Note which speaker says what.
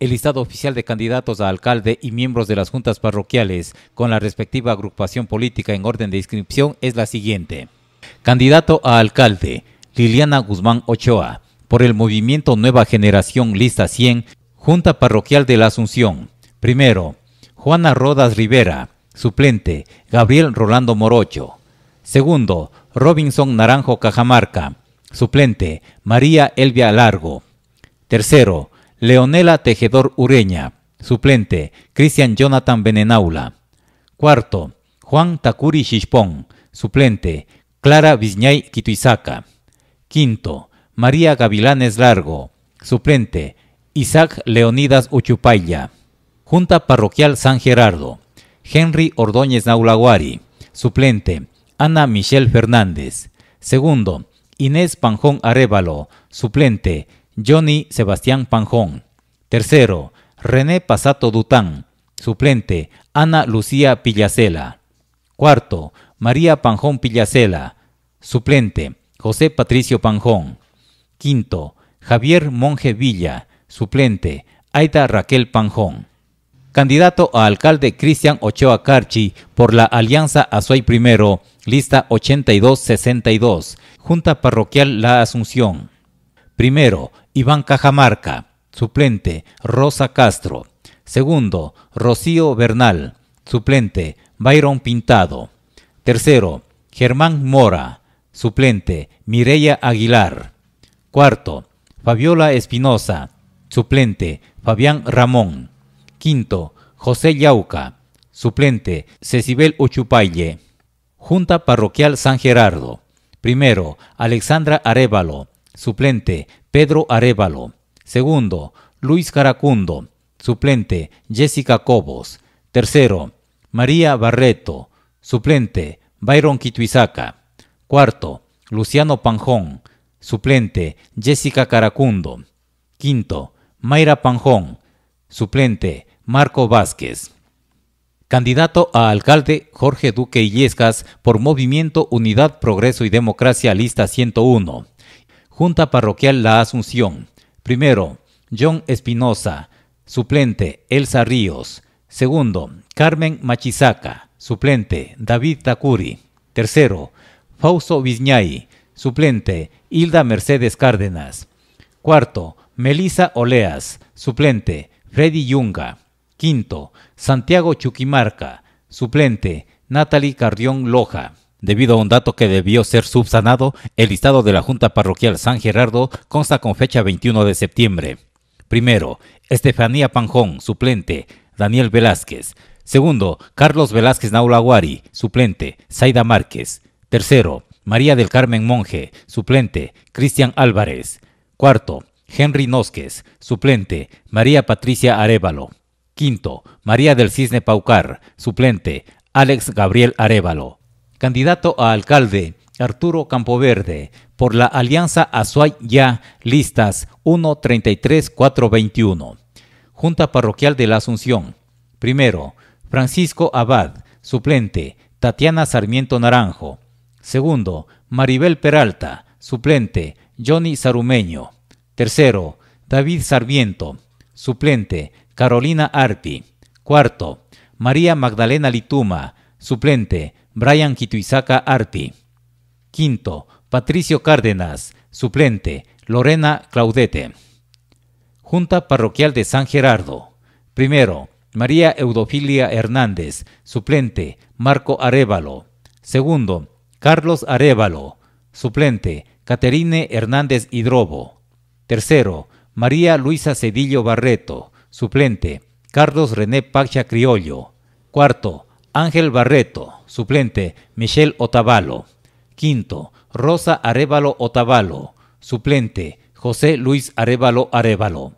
Speaker 1: El listado oficial de candidatos a alcalde y miembros de las juntas parroquiales con la respectiva agrupación política en orden de inscripción es la siguiente. Candidato a alcalde, Liliana Guzmán Ochoa, por el movimiento Nueva Generación Lista 100, Junta Parroquial de la Asunción. Primero, Juana Rodas Rivera, suplente, Gabriel Rolando Morocho. Segundo, Robinson Naranjo Cajamarca, suplente, María Elvia Largo. Tercero, Leonela Tejedor Ureña, suplente, Cristian Jonathan Benenaula. Cuarto, Juan Takuri Chispón, suplente, Clara Bizñay Quituizaca. Quinto, María Gavilanes Largo, suplente, Isaac Leonidas Uchupaya. Junta Parroquial San Gerardo, Henry Ordóñez Naulaguari, suplente, Ana Michelle Fernández. Segundo, Inés Panjón Arevalo, suplente, Johnny Sebastián Panjón. Tercero, René Pasato Dután. Suplente, Ana Lucía Pillacela. Cuarto, María Panjón Pillacela. Suplente, José Patricio Panjón. Quinto, Javier Monge Villa. Suplente, Aida Raquel Panjón. Candidato a alcalde Cristian Ochoa Carchi por la Alianza Azuay I, lista 8262, Junta Parroquial La Asunción. Primero, Iván Cajamarca. Suplente, Rosa Castro. Segundo, Rocío Bernal. Suplente, Byron Pintado. Tercero, Germán Mora. Suplente, Mireya Aguilar. Cuarto, Fabiola Espinosa. Suplente, Fabián Ramón. Quinto, José Yauca. Suplente, Cecibel Ochupaye. Junta Parroquial San Gerardo. Primero, Alexandra Arevalo. Suplente, Pedro Arévalo. Segundo, Luis Caracundo. Suplente, Jessica Cobos. Tercero, María Barreto. Suplente, Byron Quituizaca. Cuarto, Luciano Panjón. Suplente, Jessica Caracundo. Quinto, Mayra Panjón. Suplente, Marco Vázquez. Candidato a alcalde Jorge Duque Illescas por Movimiento Unidad Progreso y Democracia Lista 101. Junta Parroquial La Asunción. Primero, John Espinosa. Suplente, Elsa Ríos. Segundo, Carmen Machizaca. Suplente, David Takuri. Tercero, Fausto Vizñay, Suplente, Hilda Mercedes Cárdenas. Cuarto, Melisa Oleas. Suplente, Freddy Yunga. Quinto, Santiago Chuquimarca. Suplente, Natalie Carrión Loja. Debido a un dato que debió ser subsanado, el listado de la Junta Parroquial San Gerardo consta con fecha 21 de septiembre. Primero, Estefanía Panjón, suplente, Daniel Velázquez. Segundo, Carlos Velázquez Naulaguari, suplente, Zaida Márquez. Tercero, María del Carmen Monje, suplente, Cristian Álvarez. Cuarto, Henry Nosquez, suplente, María Patricia Arevalo. Quinto, María del Cisne Paucar, suplente, Alex Gabriel Arevalo candidato a alcalde, Arturo Campoverde, por la Alianza Azuay Ya, listas 133421. Junta Parroquial de la Asunción. Primero, Francisco Abad, suplente, Tatiana Sarmiento Naranjo. Segundo, Maribel Peralta, suplente, Johnny Sarumeño. Tercero, David Sarmiento, suplente, Carolina Arpi. Cuarto, María Magdalena Lituma, Suplente, Brian Quituizaca Arti. Quinto, Patricio Cárdenas. Suplente, Lorena Claudete. Junta Parroquial de San Gerardo. Primero, María Eudofilia Hernández. Suplente, Marco Arevalo. Segundo, Carlos Arevalo. Suplente, Caterine Hernández Hidrobo. Tercero, María Luisa Cedillo Barreto. Suplente, Carlos René Pacha Criollo. Cuarto, Ángel Barreto, suplente, Michelle Otavalo. Quinto, Rosa Arevalo Otavalo, suplente, José Luis Arevalo Arevalo.